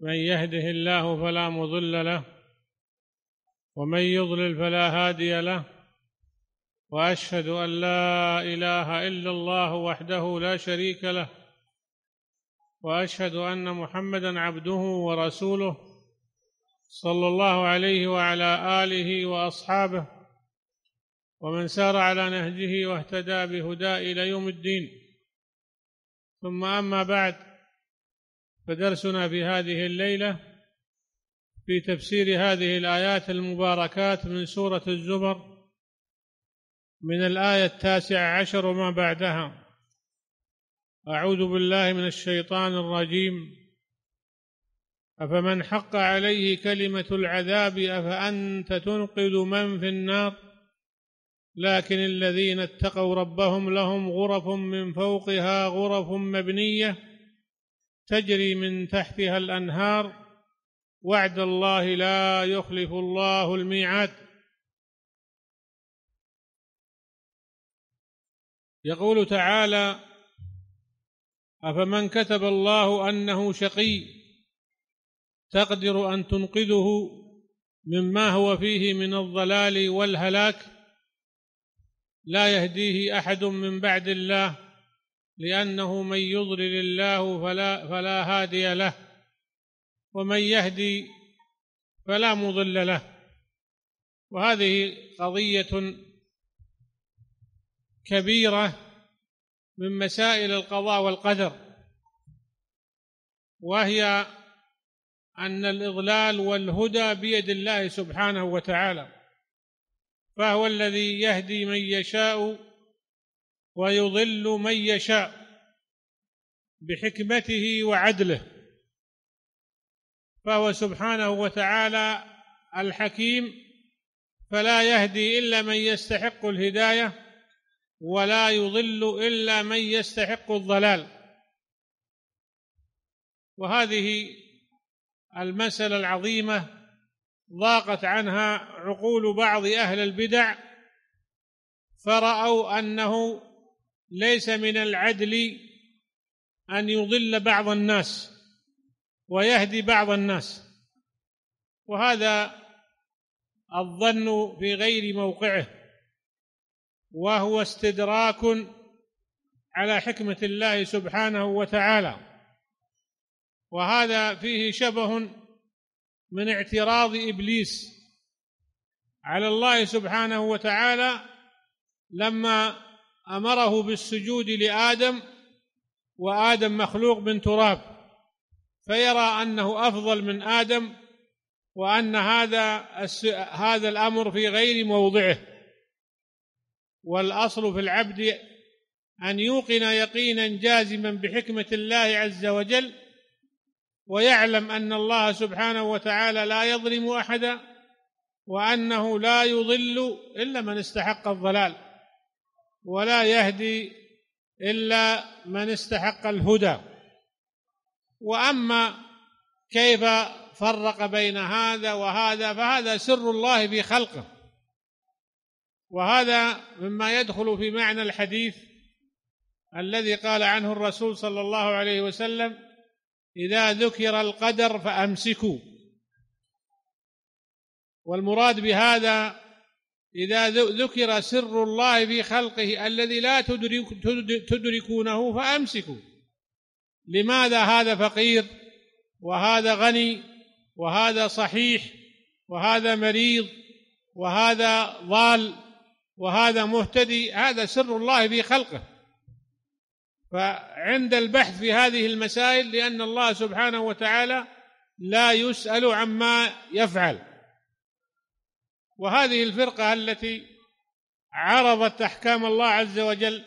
من يهده الله فلا مضل له ومن يضلل فلا هادي له واشهد ان لا اله الا الله وحده لا شريك له واشهد ان محمدا عبده ورسوله صلى الله عليه وعلى اله واصحابه ومن سار على نهجه واهتدى بهدى الى يوم الدين ثم اما بعد فدرسنا في هذه الليلة في تفسير هذه الآيات المباركات من سورة الزمر من الآية التاسعة عشر وما بعدها أعوذ بالله من الشيطان الرجيم أفمن حق عليه كلمة العذاب أفأنت تنقذ من في النار لكن الذين اتقوا ربهم لهم غرف من فوقها غرف مبنيه تجري من تحتها الأنهار وعد الله لا يخلف الله الميعاد يقول تعالى أفمن كتب الله أنه شقي تقدر أن تنقذه مما هو فيه من الضلال والهلاك لا يهديه أحد من بعد الله لأنه من يضلل الله فلا, فلا هادي له ومن يهدي فلا مضل له وهذه قضية كبيرة من مسائل القضاء والقدر وهي أن الإضلال والهدى بيد الله سبحانه وتعالى فهو الذي يهدي من يشاء ويضل من يشاء بحكمته وعدله فهو سبحانه وتعالى الحكيم فلا يهدي الا من يستحق الهدايه ولا يضل الا من يستحق الضلال وهذه المساله العظيمه ضاقت عنها عقول بعض اهل البدع فراوا انه ليس من العدل أن يضل بعض الناس ويهدي بعض الناس وهذا الظن في غير موقعه وهو استدراك على حكمة الله سبحانه وتعالى وهذا فيه شبه من اعتراض إبليس على الله سبحانه وتعالى لما امره بالسجود لادم وادم مخلوق من تراب فيرى انه افضل من ادم وان هذا هذا الامر في غير موضعه والاصل في العبد ان يوقن يقينا جازما بحكمه الله عز وجل ويعلم ان الله سبحانه وتعالى لا يظلم احدا وانه لا يضل الا من استحق الضلال ولا يهدي إلا من استحق الهدى وأما كيف فرق بين هذا وهذا فهذا سر الله في خلقه وهذا مما يدخل في معنى الحديث الذي قال عنه الرسول صلى الله عليه وسلم إذا ذكر القدر فأمسكوا والمراد بهذا إذا ذكر سر الله في خلقه الذي لا تدرك تدركونه فأمسكوا لماذا هذا فقير وهذا غني وهذا صحيح وهذا مريض وهذا ضال وهذا مهتدي هذا سر الله في خلقه فعند البحث في هذه المسائل لأن الله سبحانه وتعالى لا يسأل عما يفعل وهذه الفرقة التي عرضت أحكام الله عز وجل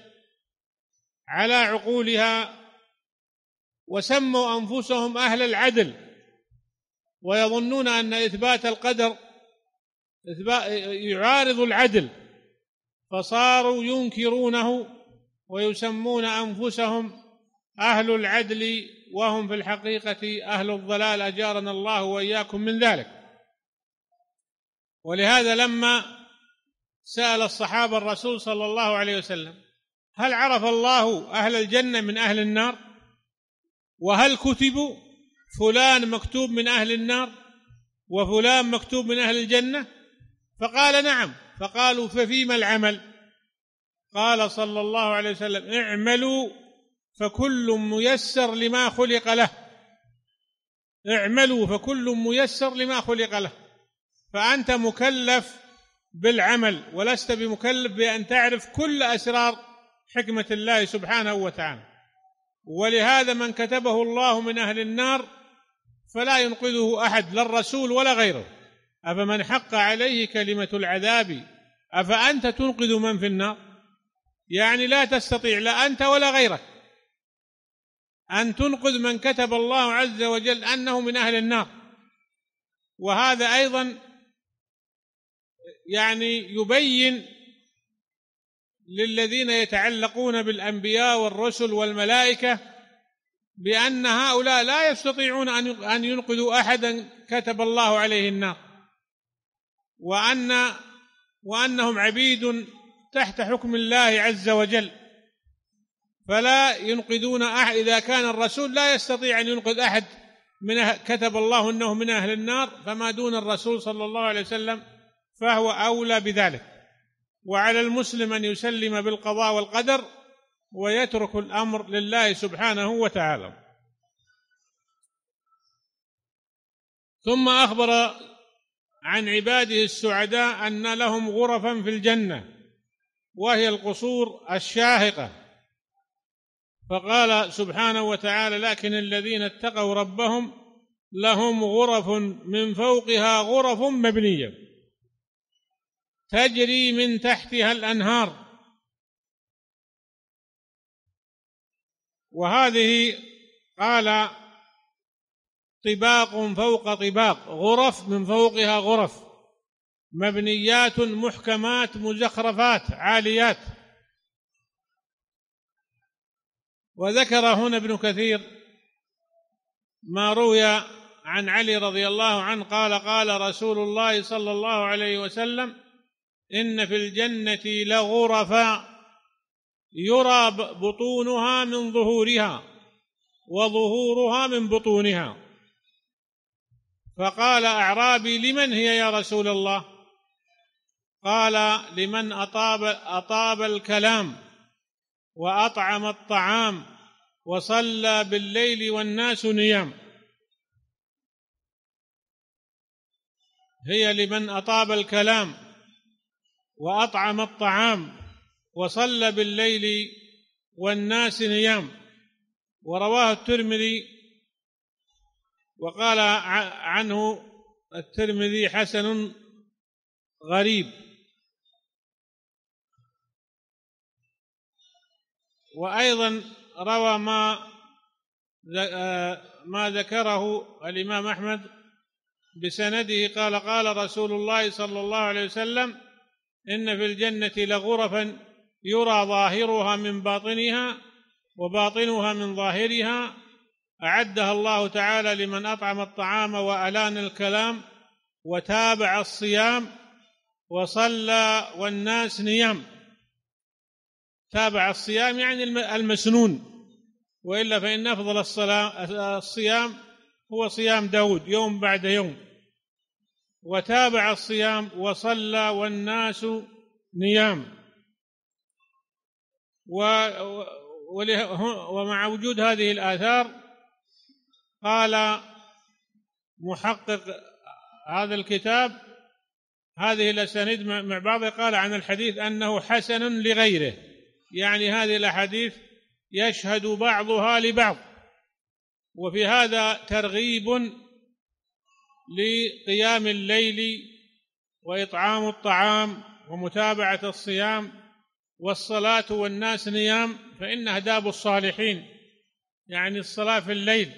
على عقولها وسموا أنفسهم أهل العدل ويظنون أن إثبات القدر يعارض العدل فصاروا ينكرونه ويسمون أنفسهم أهل العدل وهم في الحقيقة أهل الضلال أجارنا الله وإياكم من ذلك ولهذا لما سأل الصحابة الرسول صلى الله عليه وسلم هل عرف الله أهل الجنة من أهل النار وهل كتبوا فلان مكتوب من أهل النار وفلان مكتوب من أهل الجنة فقال نعم فقالوا ففيما العمل قال صلى الله عليه وسلم اعملوا فكل ميسر لما خلق له اعملوا فكل ميسر لما خلق له فأنت مكلف بالعمل ولست بمكلف بأن تعرف كل أسرار حكمة الله سبحانه وتعالى ولهذا من كتبه الله من أهل النار فلا ينقذه أحد لا الرسول ولا غيره أفمن حق عليه كلمة العذاب أفأنت تنقذ من في النار يعني لا تستطيع لا أنت ولا غيرك أن تنقذ من كتب الله عز وجل أنه من أهل النار وهذا أيضا يعني يبين للذين يتعلقون بالانبياء والرسل والملائكه بان هؤلاء لا يستطيعون ان ينقذوا احدا كتب الله عليه النار وان وانهم عبيد تحت حكم الله عز وجل فلا ينقذون أحد إذا كان الرسول لا يستطيع أن ينقذ أحد من أه-، كتب الله أنه من أهل النار فما دون الرسول صلى الله عليه وسلم فهو اولى بذلك وعلى المسلم ان يسلم بالقضاء والقدر ويترك الامر لله سبحانه وتعالى ثم اخبر عن عباده السعداء ان لهم غرفا في الجنه وهي القصور الشاهقه فقال سبحانه وتعالى لكن الذين اتقوا ربهم لهم غرف من فوقها غرف مبنيه تجري من تحتها الأنهار وهذه قال طباق فوق طباق غرف من فوقها غرف مبنيات محكمات مزخرفات عاليات وذكر هنا ابن كثير ما روي عن علي رضي الله عنه قال قال رسول الله صلى الله عليه وسلم إن في الجنة لغرفا يرى بطونها من ظهورها وظهورها من بطونها فقال أعرابي لمن هي يا رسول الله قال لمن أطاب, أطاب الكلام وأطعم الطعام وصلى بالليل والناس نيام هي لمن أطاب الكلام وأطعم الطعام وصلى بالليل والناس نيام ورواه الترمذي وقال عنه الترمذي حسن غريب وأيضا روى ما آه، ما ذكره الإمام أحمد بسنده قال قال رسول الله صلى الله عليه وسلم إن في الجنة لغرفا يرى ظاهرها من باطنها وباطنها من ظاهرها أعدها الله تعالى لمن أطعم الطعام وألان الكلام وتابع الصيام وصلى والناس نيام تابع الصيام يعني المسنون وإلا فإن أفضل الصيام هو صيام داود يوم بعد يوم وتابع الصيام وصلى والناس نيام و ومع وجود هذه الآثار قال محقق هذا الكتاب هذه الأسانيد مع بعضها قال عن الحديث أنه حسن لغيره يعني هذه الأحاديث يشهد بعضها لبعض وفي هذا ترغيب لقيام الليل واطعام الطعام ومتابعه الصيام والصلاه والناس نيام فان داب الصالحين يعني الصلاه في الليل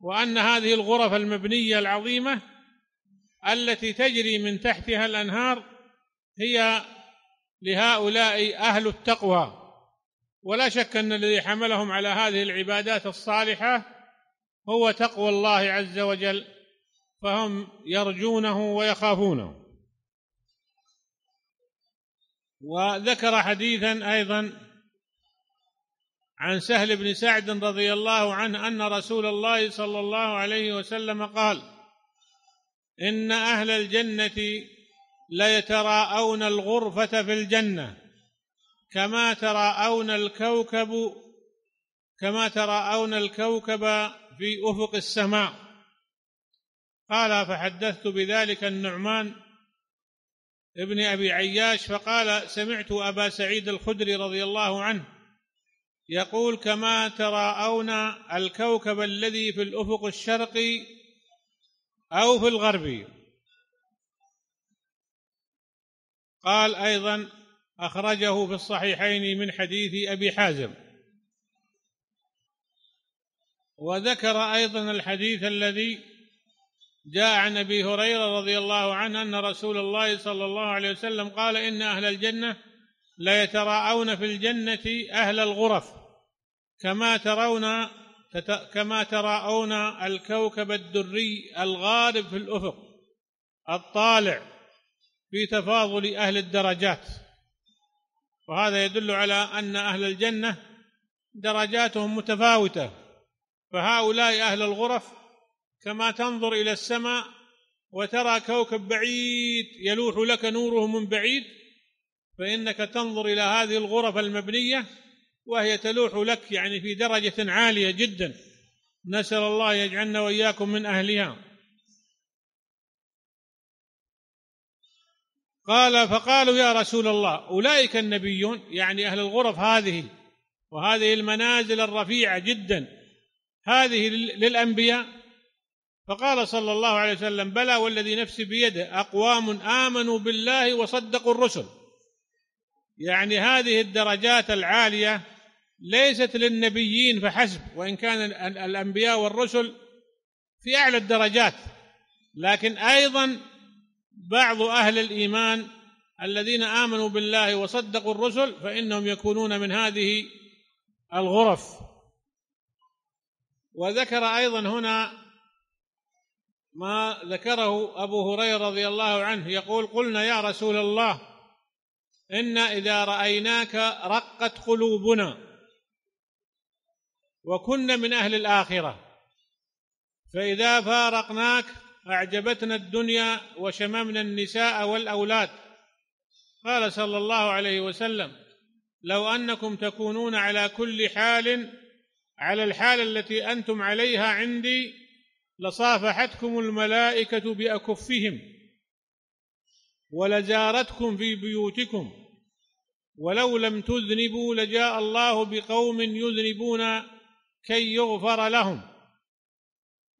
وان هذه الغرف المبنيه العظيمه التي تجري من تحتها الانهار هي لهؤلاء اهل التقوى ولا شك ان الذي حملهم على هذه العبادات الصالحه هو تقوى الله عز وجل فهم يرجونه ويخافونه وذكر حديثا ايضا عن سهل بن سعد رضي الله عنه ان رسول الله صلى الله عليه وسلم قال ان اهل الجنه ليتراءون الغرفه في الجنه كما تراءون الكوكب كما تراءون الكوكب في افق السماء قال فحدثت بذلك النعمان ابن أبي عياش فقال سمعت أبا سعيد الخدري رضي الله عنه يقول كما تراءون الكوكب الذي في الأفق الشرقي أو في الغربي قال أيضا أخرجه في الصحيحين من حديث أبي حازم وذكر أيضا الحديث الذي جاء عن ابي هريره رضي الله عنه ان رسول الله صلى الله عليه وسلم قال ان اهل الجنه ليتراءون في الجنه اهل الغرف كما ترون كما تراءون الكوكب الدري الغارب في الافق الطالع في تفاضل اهل الدرجات وهذا يدل على ان اهل الجنه درجاتهم متفاوته فهؤلاء اهل الغرف كما تنظر الى السماء وترى كوكب بعيد يلوح لك نوره من بعيد فانك تنظر الى هذه الغرف المبنيه وهي تلوح لك يعني في درجه عاليه جدا نسال الله يجعلنا واياكم من اهلها قال فقالوا يا رسول الله اولئك النبيون يعني اهل الغرف هذه وهذه المنازل الرفيعه جدا هذه للانبياء فقال صلى الله عليه وسلم بلى والذي نفسي بيده اقوام امنوا بالله وصدقوا الرسل يعني هذه الدرجات العاليه ليست للنبيين فحسب وان كان الانبياء والرسل في اعلى الدرجات لكن ايضا بعض اهل الايمان الذين امنوا بالله وصدقوا الرسل فانهم يكونون من هذه الغرف وذكر ايضا هنا ما ذكره أبو هريرة رضي الله عنه يقول قلنا يا رسول الله إن إذا رأيناك رقت قلوبنا وكنا من أهل الآخرة فإذا فارقناك أعجبتنا الدنيا وشممنا النساء والأولاد قال صلى الله عليه وسلم لو أنكم تكونون على كل حال على الحال التي أنتم عليها عندي لصافحتكم الملائكة بأكفهم ولجارتكم في بيوتكم ولو لم تذنبوا لجاء الله بقوم يذنبون كي يغفر لهم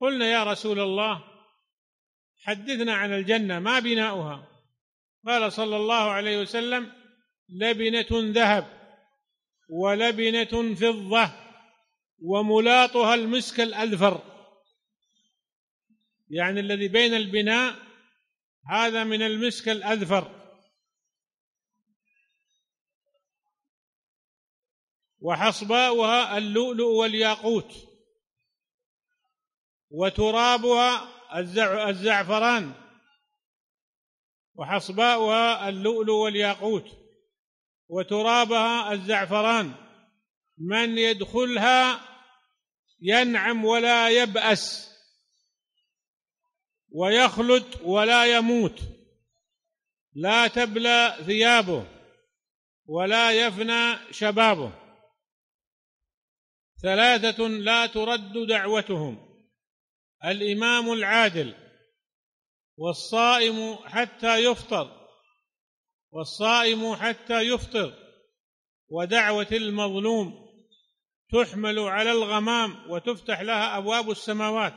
قلنا يا رسول الله حدثنا عن الجنة ما بناؤها قال صلى الله عليه وسلم لبنة ذهب ولبنة فضة وملاطها المسك الأذفر يعني الذي بين البناء هذا من المسك الأذفر وحصباؤها اللؤلؤ والياقوت وترابها الزعفران وحصباؤها اللؤلؤ والياقوت وترابها الزعفران من يدخلها ينعم ولا يبأس ويخلد ولا يموت لا تبلى ثيابه ولا يفنى شبابه ثلاثة لا ترد دعوتهم الإمام العادل والصائم حتى يفطر والصائم حتى يفطر ودعوة المظلوم تحمل على الغمام وتفتح لها أبواب السماوات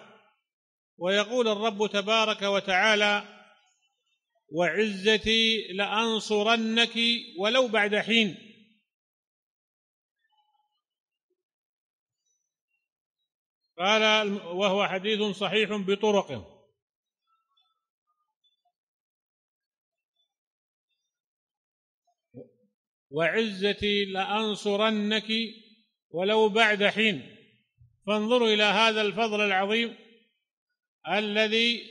ويقول الرب تبارك وتعالى وعزتي لانصرنك ولو بعد حين قال وهو حديث صحيح بطرقه وعزتي لانصرنك ولو بعد حين فانظروا الى هذا الفضل العظيم الذي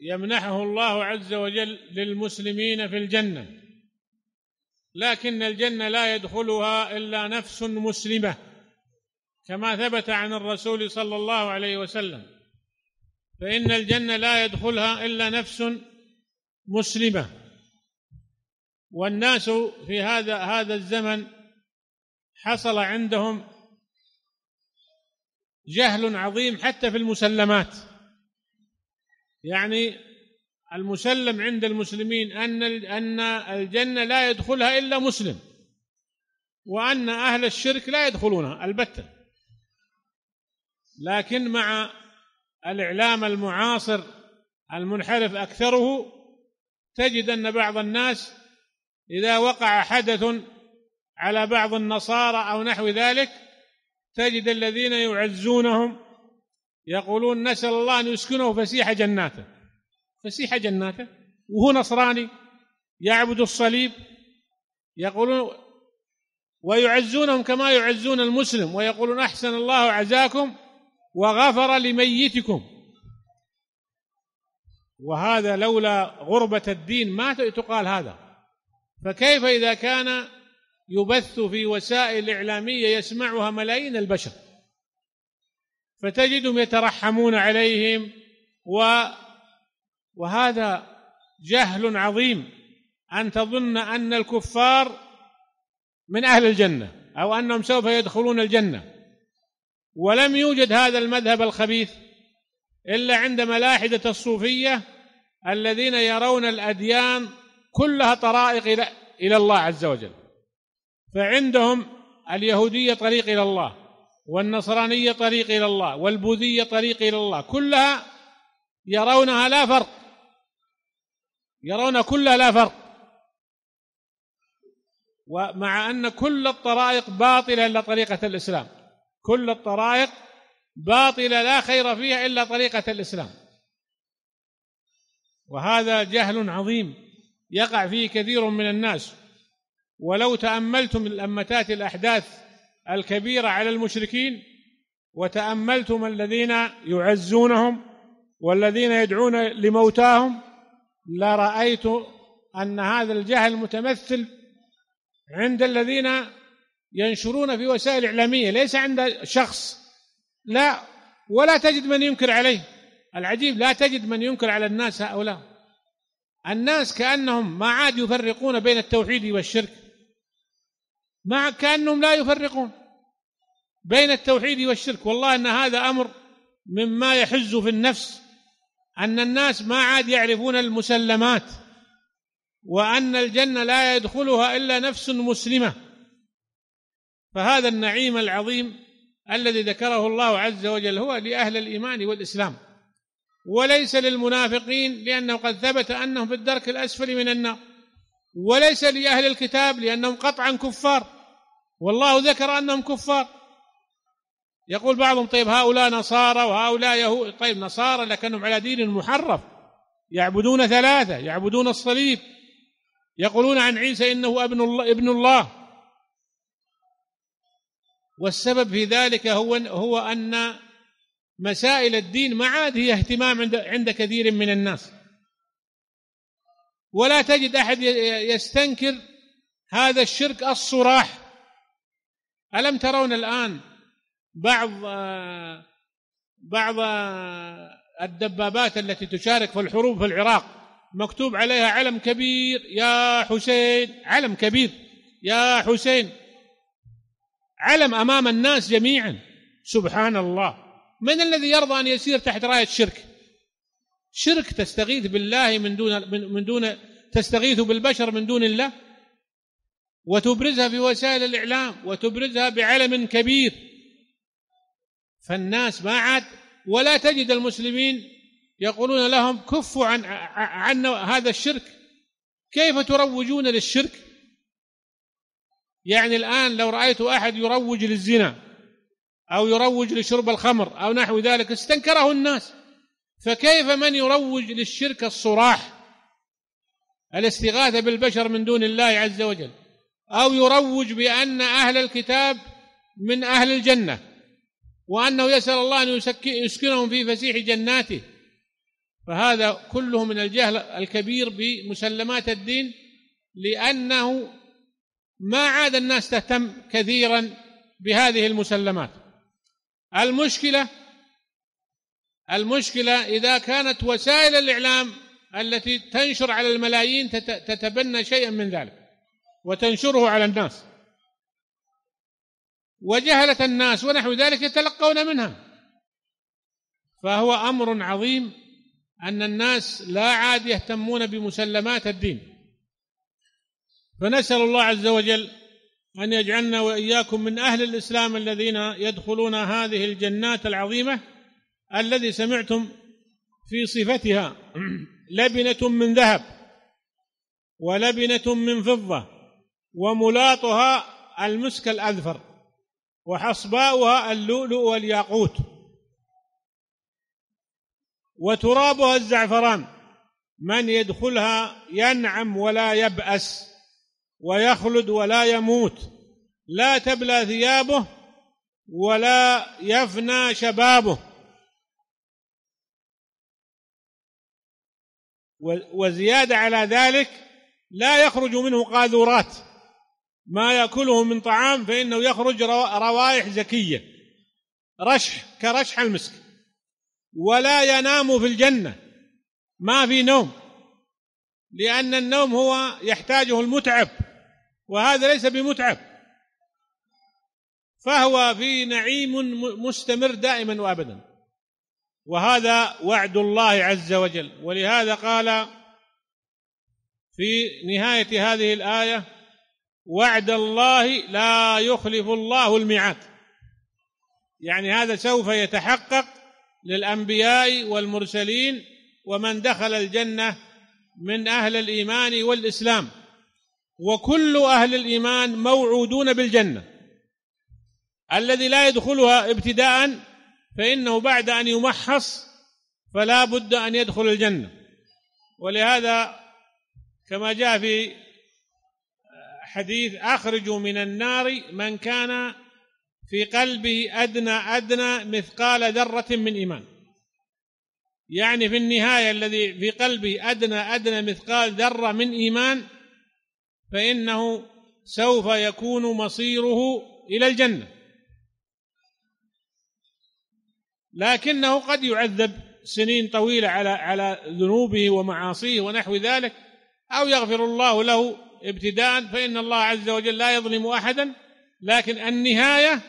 يمنحه الله عز وجل للمسلمين في الجنه لكن الجنه لا يدخلها الا نفس مسلمه كما ثبت عن الرسول صلى الله عليه وسلم فان الجنه لا يدخلها الا نفس مسلمه والناس في هذا هذا الزمن حصل عندهم جهل عظيم حتى في المسلمات يعني المسلم عند المسلمين ان ان الجنه لا يدخلها الا مسلم وان اهل الشرك لا يدخلونها البته لكن مع الاعلام المعاصر المنحرف اكثره تجد ان بعض الناس اذا وقع حدث على بعض النصارى او نحو ذلك تجد الذين يعزونهم يقولون نسأل الله أن يسكنه فسيح جناته فسيح جناته وهو نصراني يعبد الصليب يقولون ويعزونهم كما يعزون المسلم ويقولون أحسن الله عزاكم وغفر لميتكم وهذا لولا غربة الدين ما تقال هذا فكيف إذا كان يبث في وسائل إعلامية يسمعها ملايين البشر فتجدهم يترحمون عليهم و وهذا جهل عظيم أن تظن أن الكفار من أهل الجنة أو أنهم سوف يدخلون الجنة ولم يوجد هذا المذهب الخبيث إلا عند ملاحدة الصوفية الذين يرون الأديان كلها طرائق إلى الله عز وجل فعندهم اليهودية طريق إلى الله والنصرانية طريق إلى الله والبوذية طريق إلى الله كلها يرونها لا فرق يرون كلها لا فرق ومع أن كل الطرائق باطلة إلا طريقة الإسلام كل الطرائق باطلة لا خير فيها إلا طريقة الإسلام وهذا جهل عظيم يقع فيه كثير من الناس ولو تأملتم الأمتات الأحداث الكبيرة على المشركين وتأملتم الذين يعزونهم والذين يدعون لموتاهم لرأيت أن هذا الجهل متمثل عند الذين ينشرون في وسائل إعلامية ليس عند شخص لا ولا تجد من ينكر عليه العجيب لا تجد من ينكر على الناس هؤلاء الناس كأنهم ما عاد يفرقون بين التوحيد والشرك مع كانهم لا يفرقون بين التوحيد والشرك والله ان هذا امر مما يحز في النفس ان الناس ما عاد يعرفون المسلمات وان الجنه لا يدخلها الا نفس مسلمه فهذا النعيم العظيم الذي ذكره الله عز وجل هو لاهل الايمان والاسلام وليس للمنافقين لانه قد ثبت انهم في الدرك الاسفل من النار وليس لأهل الكتاب لأنهم قطعا كفار والله ذكر أنهم كفار يقول بعضهم طيب هؤلاء نصارى وهؤلاء يهود طيب نصارى لكنهم على دين محرف يعبدون ثلاثة يعبدون الصليب يقولون عن عيسى إنه ابن الله, ابن الله والسبب في ذلك هو هو أن مسائل الدين ما عاد هي اهتمام عند عند كثير من الناس ولا تجد احد يستنكر هذا الشرك الصراح الم ترون الان بعض بعض الدبابات التي تشارك في الحروب في العراق مكتوب عليها علم كبير يا حسين علم كبير يا حسين علم امام الناس جميعا سبحان الله من الذي يرضى ان يسير تحت رايه الشرك شرك تستغيث بالله من دون من دون تستغيث بالبشر من دون الله وتبرزها في وسائل الاعلام وتبرزها بعلم كبير فالناس ما عاد ولا تجد المسلمين يقولون لهم كفوا عن عن هذا الشرك كيف تروجون للشرك يعني الان لو رايت احد يروج للزنا او يروج لشرب الخمر او نحو ذلك استنكره الناس فكيف من يروج للشرك الصراح الاستغاثه بالبشر من دون الله عز وجل او يروج بان اهل الكتاب من اهل الجنه وانه يسال الله ان يسكنهم في فسيح جناته فهذا كله من الجهل الكبير بمسلمات الدين لانه ما عاد الناس تهتم كثيرا بهذه المسلمات المشكله المشكلة إذا كانت وسائل الإعلام التي تنشر على الملايين تتبنى شيئا من ذلك وتنشره على الناس وجهلة الناس ونحو ذلك يتلقون منها فهو أمر عظيم أن الناس لا عاد يهتمون بمسلمات الدين فنسأل الله عز وجل أن يجعلنا وإياكم من أهل الإسلام الذين يدخلون هذه الجنات العظيمة الذي سمعتم في صفتها لبنة من ذهب ولبنة من فضة وملاطها المسك الأذفر وحصباؤها اللؤلؤ والياقوت وترابها الزعفران من يدخلها ينعم ولا يبأس ويخلد ولا يموت لا تبلى ثيابه ولا يفنى شبابه وزياده على ذلك لا يخرج منه قاذورات ما ياكله من طعام فانه يخرج روائح زكيه رشح كرشح المسك ولا ينام في الجنه ما في نوم لان النوم هو يحتاجه المتعب وهذا ليس بمتعب فهو في نعيم مستمر دائما وابدا وهذا وعد الله عز وجل ولهذا قال في نهايه هذه الايه وعد الله لا يخلف الله الميعاد يعني هذا سوف يتحقق للانبياء والمرسلين ومن دخل الجنه من اهل الايمان والاسلام وكل اهل الايمان موعودون بالجنه الذي لا يدخلها ابتداء فإنه بعد أن يمحص فلا بد أن يدخل الجنة ولهذا كما جاء في حديث أخرجوا من النار من كان في قلبه أدنى أدنى مثقال ذرة من إيمان يعني في النهاية الذي في قلبه أدنى أدنى مثقال ذرة من إيمان فإنه سوف يكون مصيره إلى الجنة لكنه قد يعذب سنين طويلة على على ذنوبه ومعاصيه ونحو ذلك أو يغفر الله له ابتداء فإن الله عز وجل لا يظلم أحدا لكن النهاية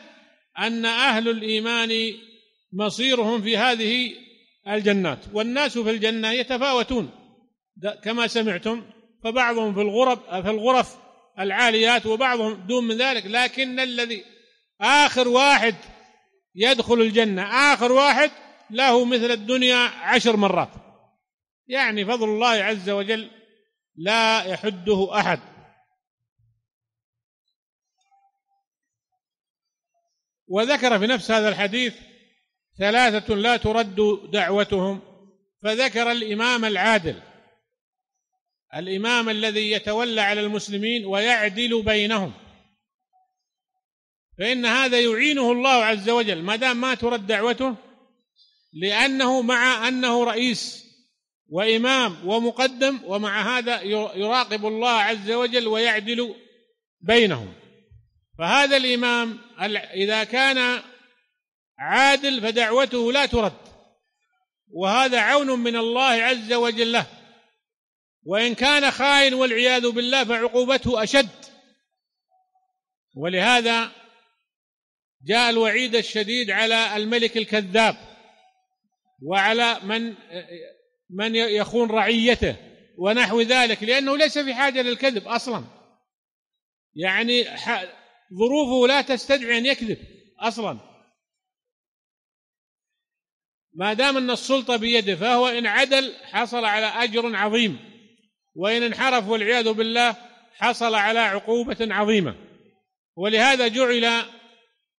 أن أهل الإيمان مصيرهم في هذه الجنات والناس في الجنة يتفاوتون كما سمعتم فبعضهم في الغرف في الغرف العاليات وبعضهم دون من ذلك لكن الذي آخر واحد يدخل الجنة آخر واحد له مثل الدنيا عشر مرات يعني فضل الله عز وجل لا يحده أحد وذكر في نفس هذا الحديث ثلاثة لا ترد دعوتهم فذكر الإمام العادل الإمام الذي يتولى على المسلمين ويعدل بينهم فإن هذا يعينه الله عز وجل ما دام ما ترد دعوته لأنه مع أنه رئيس وإمام ومقدم ومع هذا يراقب الله عز وجل ويعدل بينهم فهذا الإمام إذا كان عادل فدعوته لا ترد وهذا عون من الله عز وجل له وإن كان خائن والعياذ بالله فعقوبته أشد ولهذا جاء الوعيد الشديد على الملك الكذاب وعلى من من يخون رعيته ونحو ذلك لأنه ليس في حاجة للكذب أصلا يعني ظروفه لا تستدعي أن يكذب أصلا ما دام أن السلطة بيده فهو إن عدل حصل على أجر عظيم وإن انحرف والعياذ بالله حصل على عقوبة عظيمة ولهذا جعل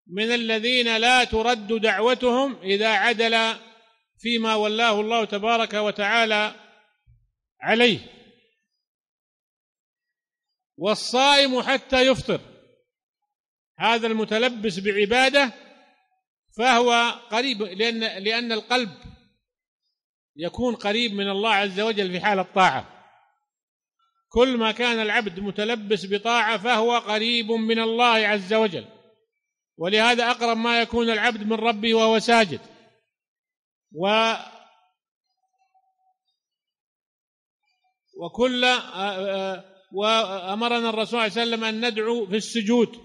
من الذين لا ترد دعوتهم إذا عدل فيما ولاه الله تبارك وتعالى عليه والصائم حتى يفطر هذا المتلبس بعباده فهو قريب لأن لأن القلب يكون قريب من الله عز وجل في حال الطاعة كل ما كان العبد متلبس بطاعة فهو قريب من الله عز وجل ولهذا أقرب ما يكون العبد من ربه وهو ساجد و وكل آه، آه، وأمرنا الرسول صلى الله عليه وسلم أن ندعو في السجود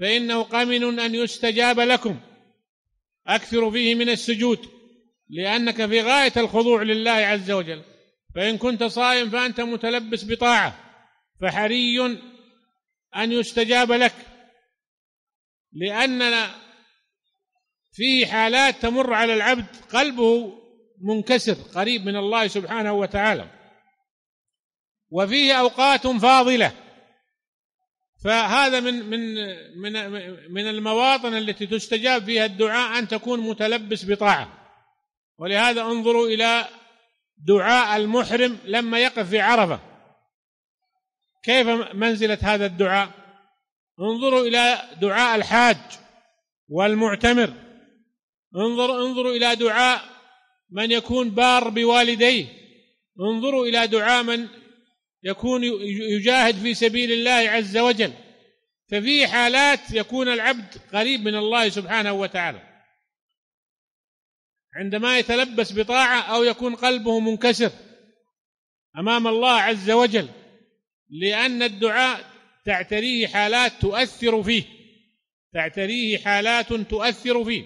فإنه قمن أن يستجاب لكم أكثر فيه من السجود لأنك في غاية الخضوع لله عز وجل فإن كنت صائم فأنت متلبس بطاعة فحري أن يستجاب لك لأننا في حالات تمر على العبد قلبه منكسر قريب من الله سبحانه وتعالى وفيه أوقات فاضلة فهذا من من من من المواطن التي تستجاب فيها الدعاء أن تكون متلبس بطاعة ولهذا انظروا إلى دعاء المحرم لما يقف في عرفة كيف منزلة هذا الدعاء انظروا إلى دعاء الحاج والمعتمر انظروا انظروا إلى دعاء من يكون بار بوالديه انظروا إلى دعاء من يكون يجاهد في سبيل الله عز وجل ففي حالات يكون العبد قريب من الله سبحانه وتعالى عندما يتلبس بطاعة أو يكون قلبه منكسر أمام الله عز وجل لأن الدعاء تعتريه حالات تؤثر فيه تعتريه حالات تؤثر فيه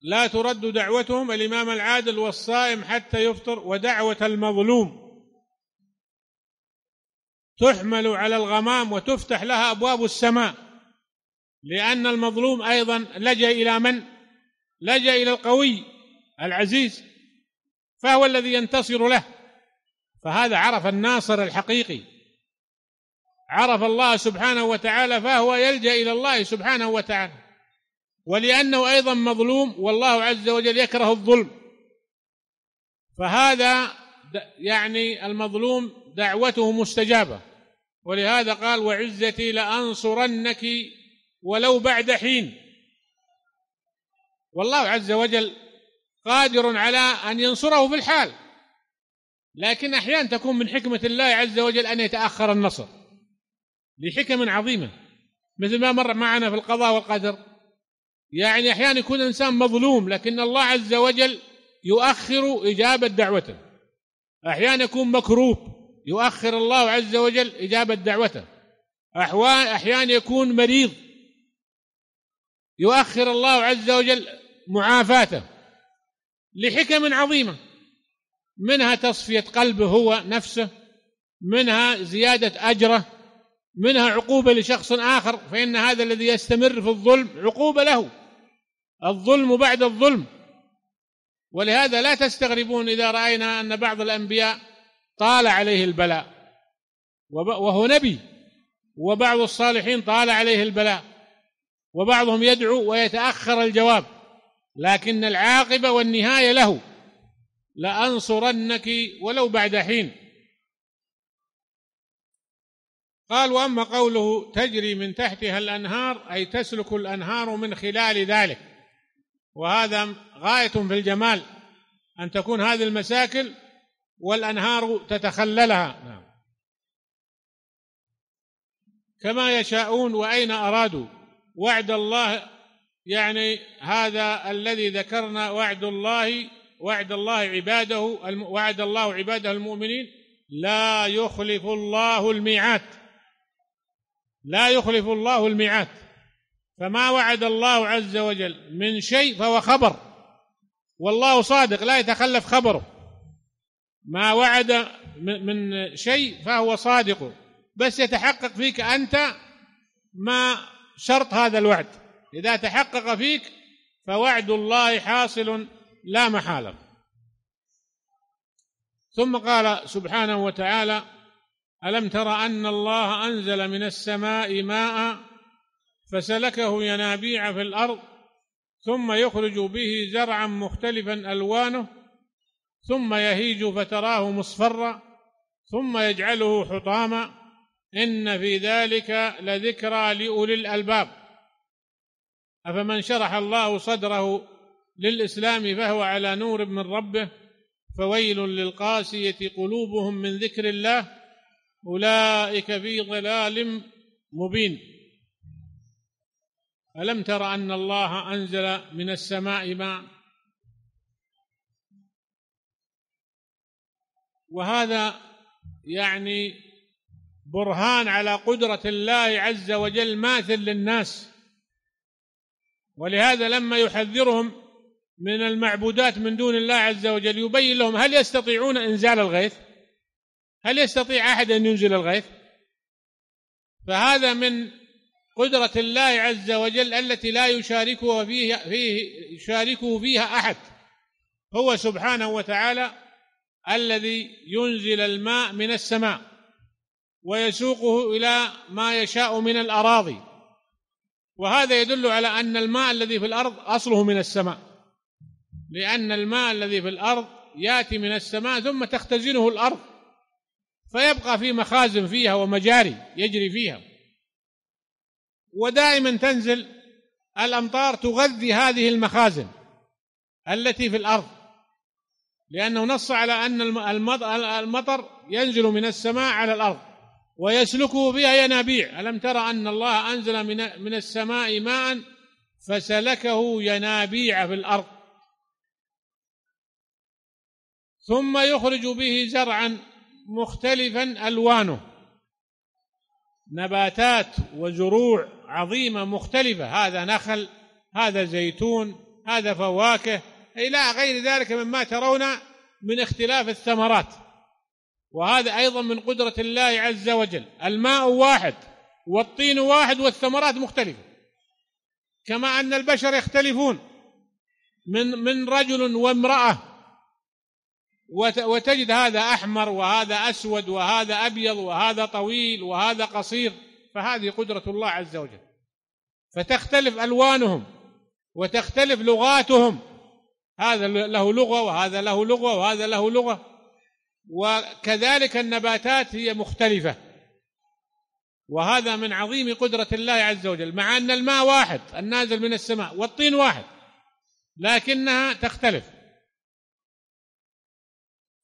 لا ترد دعوتهم الإمام العادل والصائم حتى يفطر ودعوة المظلوم تحمل على الغمام وتفتح لها أبواب السماء لأن المظلوم أيضا لجأ إلى من؟ لجأ إلى القوي العزيز فهو الذي ينتصر له فهذا عرف الناصر الحقيقي عرف الله سبحانه وتعالى فهو يلجا الى الله سبحانه وتعالى ولانه ايضا مظلوم والله عز وجل يكره الظلم فهذا يعني المظلوم دعوته مستجابه ولهذا قال وعزتي لانصرنك ولو بعد حين والله عز وجل قادر على ان ينصره في الحال لكن أحيانا تكون من حكمة الله عز وجل أن يتأخر النصر لحكم عظيمة مثل ما مر معنا في القضاء والقدر يعني أحيانا يكون الانسان مظلوم لكن الله عز وجل يؤخر إجابة دعوته أحيانا يكون مكروب يؤخر الله عز وجل إجابة دعوته أحيانا يكون مريض يؤخر الله عز وجل معافاته لحكم عظيمه منها تصفيه قلبه هو نفسه منها زياده اجره منها عقوبه لشخص اخر فان هذا الذي يستمر في الظلم عقوبه له الظلم بعد الظلم ولهذا لا تستغربون اذا راينا ان بعض الانبياء طال عليه البلاء وهو نبي وبعض الصالحين طال عليه البلاء وبعضهم يدعو ويتاخر الجواب لكن العاقبه والنهايه له لأنصرنك ولو بعد حين قال وأما قوله تجري من تحتها الأنهار أي تسلك الأنهار من خلال ذلك وهذا غاية في الجمال أن تكون هذه المساكن والأنهار تتخللها نعم كما يشاءون وأين أرادوا وعد الله يعني هذا الذي ذكرنا وعد الله وعد الله عباده وعد الله عباده المؤمنين لا يخلف الله الميعاد لا يخلف الله الميعاد فما وعد الله عز وجل من شيء فهو خبر والله صادق لا يتخلف خبره ما وعد من شيء فهو صادق بس يتحقق فيك انت ما شرط هذا الوعد اذا تحقق فيك فوعد الله حاصل لا محالة ثم قال سبحانه وتعالى ألم تر أن الله أنزل من السماء ماء فسلكه ينابيع في الأرض ثم يخرج به زرعا مختلفا ألوانه ثم يهيج فتراه مصفرا ثم يجعله حطاما إن في ذلك لذكرى لأولي الألباب أفمن شرح الله صدره للإسلام فهو على نور من ربه فويل للقاسية قلوبهم من ذكر الله أولئك في ضلال مبين ألم تر أن الله أنزل من السماء ماء وهذا يعني برهان على قدرة الله عز وجل ماثل للناس ولهذا لما يحذرهم من المعبودات من دون الله عز وجل يبين لهم هل يستطيعون انزال الغيث هل يستطيع احد ان ينزل الغيث فهذا من قدرة الله عز وجل التي لا يشاركه فيه فيه يشاركه فيها احد هو سبحانه وتعالى الذي ينزل الماء من السماء ويسوقه الى ما يشاء من الاراضي وهذا يدل على ان الماء الذي في الارض اصله من السماء لأن الماء الذي في الأرض يأتي من السماء ثم تختزنه الأرض فيبقى في مخازن فيها ومجاري يجري فيها ودائما تنزل الأمطار تغذي هذه المخازن التي في الأرض لأنه نص على أن المطر ينزل من السماء على الأرض ويسلكه فيها ينابيع ألم ترى أن الله أنزل من من السماء ماء فسلكه ينابيع في الأرض ثم يخرج به زرعا مختلفا الوانه نباتات وزروع عظيمه مختلفه هذا نخل هذا زيتون هذا فواكه الى غير ذلك مما ترون من اختلاف الثمرات وهذا ايضا من قدره الله عز وجل الماء واحد والطين واحد والثمرات مختلفه كما ان البشر يختلفون من من رجل وامراه وتجد هذا احمر وهذا اسود وهذا ابيض وهذا طويل وهذا قصير فهذه قدره الله عز وجل فتختلف الوانهم وتختلف لغاتهم هذا له لغه وهذا له لغه وهذا له لغه وكذلك النباتات هي مختلفه وهذا من عظيم قدره الله عز وجل مع ان الماء واحد النازل من السماء والطين واحد لكنها تختلف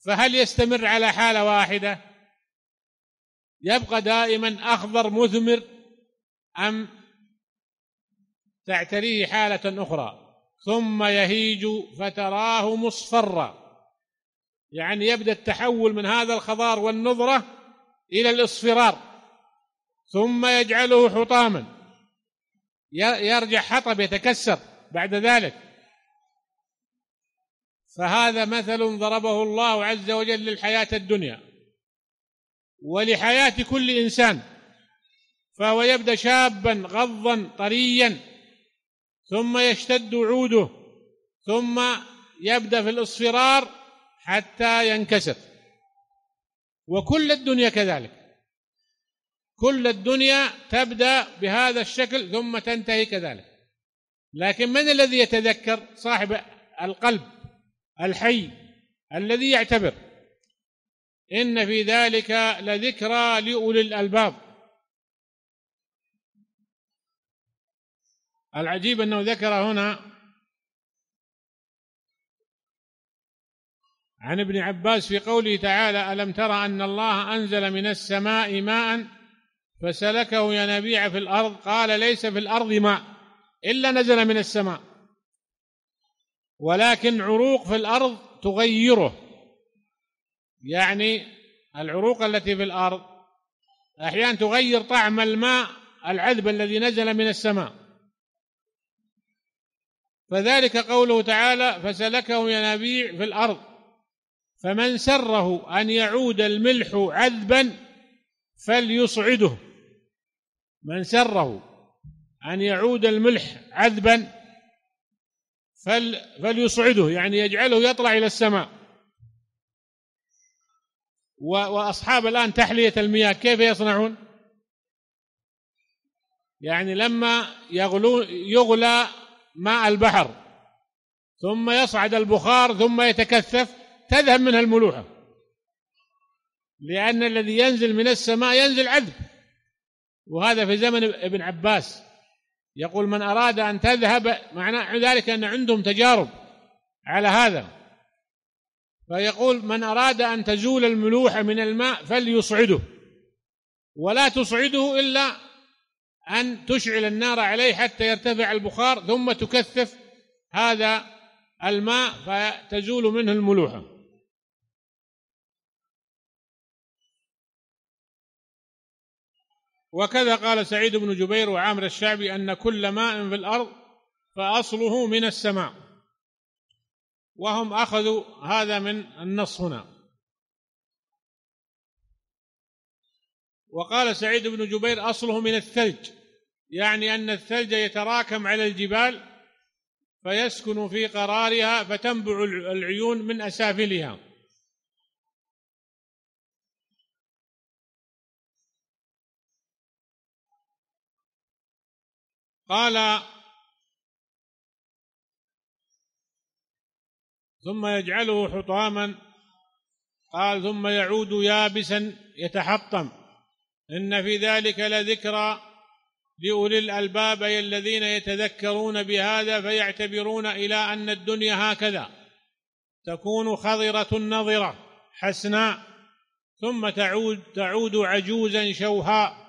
فهل يستمر على حالة واحدة يبقى دائما أخضر مثمر أم تعتريه حالة أخرى ثم يهيج فتراه مصفرا يعني يبدأ التحول من هذا الخضار والنضرة إلى الإصفرار ثم يجعله حطاما يرجع حطب يتكسر بعد ذلك فهذا مثل ضربه الله عز وجل للحياة الدنيا ولحياة كل إنسان فهو يبدأ شابا غضا طريا ثم يشتد عوده ثم يبدأ في الاصفرار حتى ينكسر وكل الدنيا كذلك كل الدنيا تبدأ بهذا الشكل ثم تنتهي كذلك لكن من الذي يتذكر صاحب القلب الحي الذي يعتبر إن في ذلك لذكرى لأولي الألباب العجيب أنه ذكر هنا عن ابن عباس في قوله تعالى ألم ترى أن الله أنزل من السماء ماء فسلكه ينابيع في الأرض قال ليس في الأرض ماء إلا نزل من السماء ولكن عروق في الأرض تغيره يعني العروق التي في الأرض أحيانا تغير طعم الماء العذب الذي نزل من السماء فذلك قوله تعالى فسلكه ينابيع في الأرض فمن سره أن يعود الملح عذبا فليصعده من سره أن يعود الملح عذبا فل فليصعده يعني يجعله يطلع إلى السماء وأصحاب الآن تحلية المياه كيف يصنعون يعني لما يغلو يغلى ماء البحر ثم يصعد البخار ثم يتكثف تذهب منها الملوحة لأن الذي ينزل من السماء ينزل عذب وهذا في زمن ابن عباس يقول من أراد أن تذهب معنى ذلك أن عندهم تجارب على هذا فيقول من أراد أن تزول الملوحة من الماء فليصعده ولا تصعده إلا أن تشعل النار عليه حتى يرتفع البخار ثم تكثف هذا الماء فتزول منه الملوحه وكذا قال سعيد بن جبير وعامر الشعبي أن كل ماء في الأرض فأصله من السماء وهم أخذوا هذا من النص هنا وقال سعيد بن جبير أصله من الثلج يعني أن الثلج يتراكم على الجبال فيسكن في قرارها فتنبع العيون من أسافلها قال ثم يجعله حطاما قال ثم يعود يابسا يتحطم إن في ذلك لذكرى لأولي الألباب أي الذين يتذكرون بهذا فيعتبرون إلى أن الدنيا هكذا تكون خضرة نظرة حسناء ثم تعود تعود عجوزا شوهاء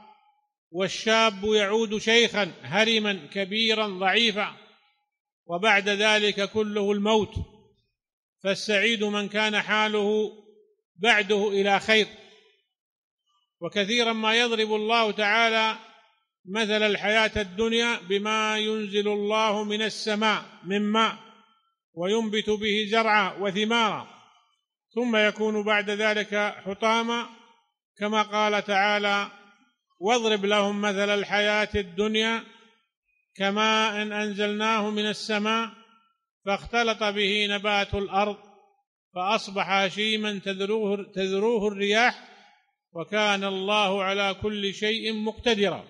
والشاب يعود شيخا هرما كبيرا ضعيفا وبعد ذلك كله الموت فالسعيد من كان حاله بعده الى خير وكثيرا ما يضرب الله تعالى مثل الحياه الدنيا بما ينزل الله من السماء من ماء وينبت به زرعا وثمارا ثم يكون بعد ذلك حطاما كما قال تعالى واضرب لهم مثل الحياة الدنيا كماء إن أنزلناه من السماء فاختلط به نبات الأرض فأصبح هشيما تذروه, تذروه الرياح وكان الله على كل شيء مقتدرا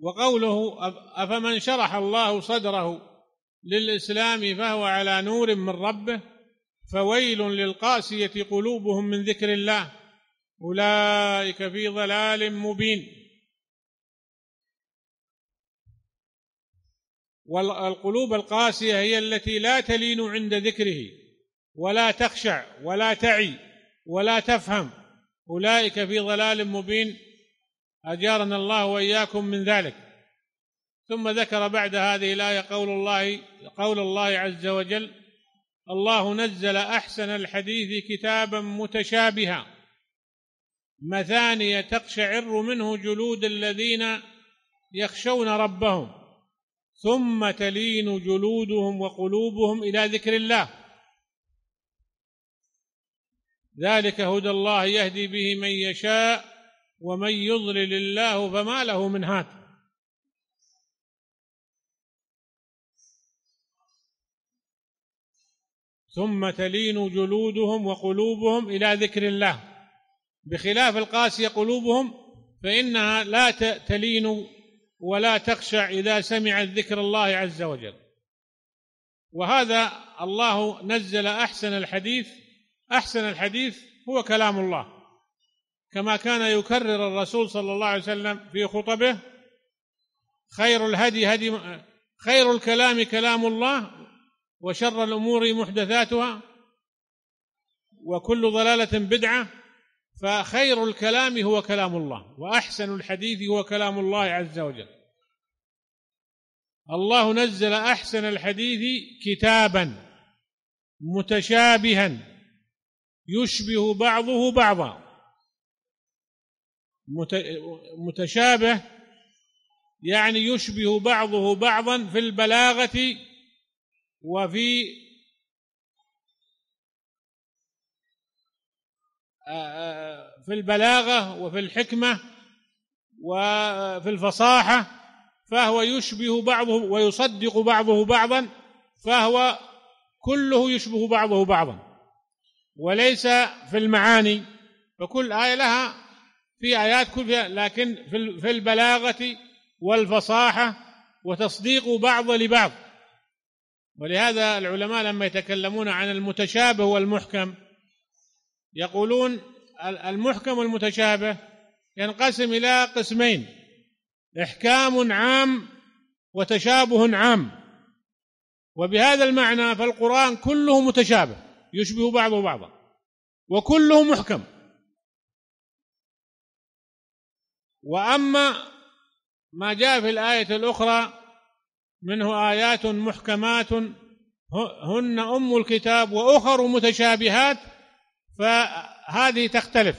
وقوله أفمن شرح الله صدره للإسلام فهو على نور من ربه فويل للقاسية قلوبهم من ذكر الله أولئك في ضلال مبين والقلوب القاسية هي التي لا تلين عند ذكره ولا تخشع ولا تعي ولا تفهم أولئك في ضلال مبين أجارنا الله وإياكم من ذلك ثم ذكر بعد هذه الآية قول الله قول الله عز وجل الله نزل احسن الحديث كتابا متشابها مثاني تقشعر منه جلود الذين يخشون ربهم ثم تلين جلودهم وقلوبهم الى ذكر الله ذلك هدى الله يهدي به من يشاء ومن يضلل الله فما له من هاد ثم تلين جلودهم وقلوبهم إلى ذكر الله بخلاف القاسية قلوبهم فإنها لا تلين ولا تخشع إذا سمعت ذكر الله عز وجل وهذا الله نزل أحسن الحديث أحسن الحديث هو كلام الله كما كان يكرر الرسول صلى الله عليه وسلم في خطبه خير الهدي هدي خير الكلام كلام الله وشر الأمور محدثاتها وكل ضلالة بدعة فخير الكلام هو كلام الله وأحسن الحديث هو كلام الله عز وجل الله نزل أحسن الحديث كتابا متشابها يشبه بعضه بعضا متشابه يعني يشبه بعضه بعضا في البلاغة وفي آه، آه، آه، في البلاغة وفي الحكمة وفي الفصاحة فهو يشبه بعضه ويصدق بعضه بعضا فهو كله يشبه بعضه بعضا وليس في المعاني فكل آية لها في آيات كل فيها لكن في البلاغة والفصاحة وتصديق بعض لبعض ولهذا العلماء لما يتكلمون عن المتشابه والمحكم يقولون المحكم والمتشابه ينقسم إلى قسمين إحكام عام وتشابه عام وبهذا المعنى فالقرآن كله متشابه يشبه بعضه بعضا وكله محكم وأما ما جاء في الآية الأخرى منه آيات محكمات هن أم الكتاب وأخر متشابهات فهذه تختلف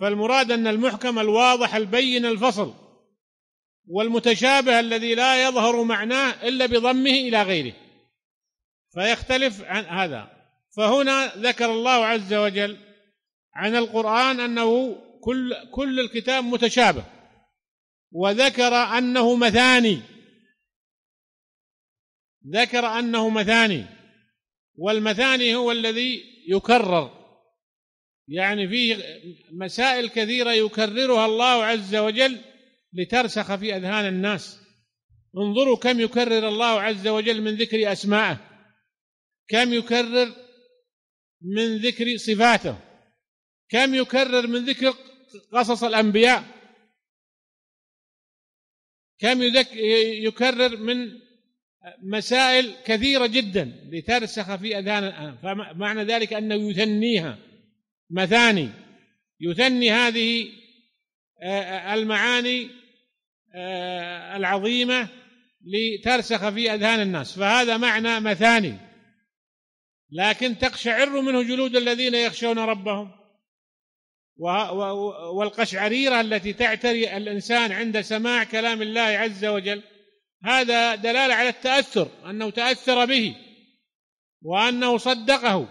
فالمراد أن المحكم الواضح البين الفصل والمتشابه الذي لا يظهر معناه إلا بضمه إلى غيره فيختلف عن هذا فهنا ذكر الله عز وجل عن القرآن أنه كل كل الكتاب متشابه وذكر أنه مثاني ذكر أنه مثاني والمثاني هو الذي يكرر يعني فيه مسائل كثيرة يكررها الله عز وجل لترسخ في أذهان الناس انظروا كم يكرر الله عز وجل من ذكر أسماءه كم يكرر من ذكر صفاته كم يكرر من ذكر قصص الأنبياء كم يكرر من مسائل كثيرة جدا لترسخ في أذهان الآن فمعنى ذلك أنه يثنيها مثاني يثني هذه آه، آه، المعاني آه، العظيمة لترسخ في أذهان الناس فهذا معنى مثاني لكن تقشعر منه جلود الذين يخشون ربهم والقشعريرة التي تعتري الإنسان عند سماع كلام الله عز وجل هذا دلاله على التاثر انه تاثر به وانه صدقه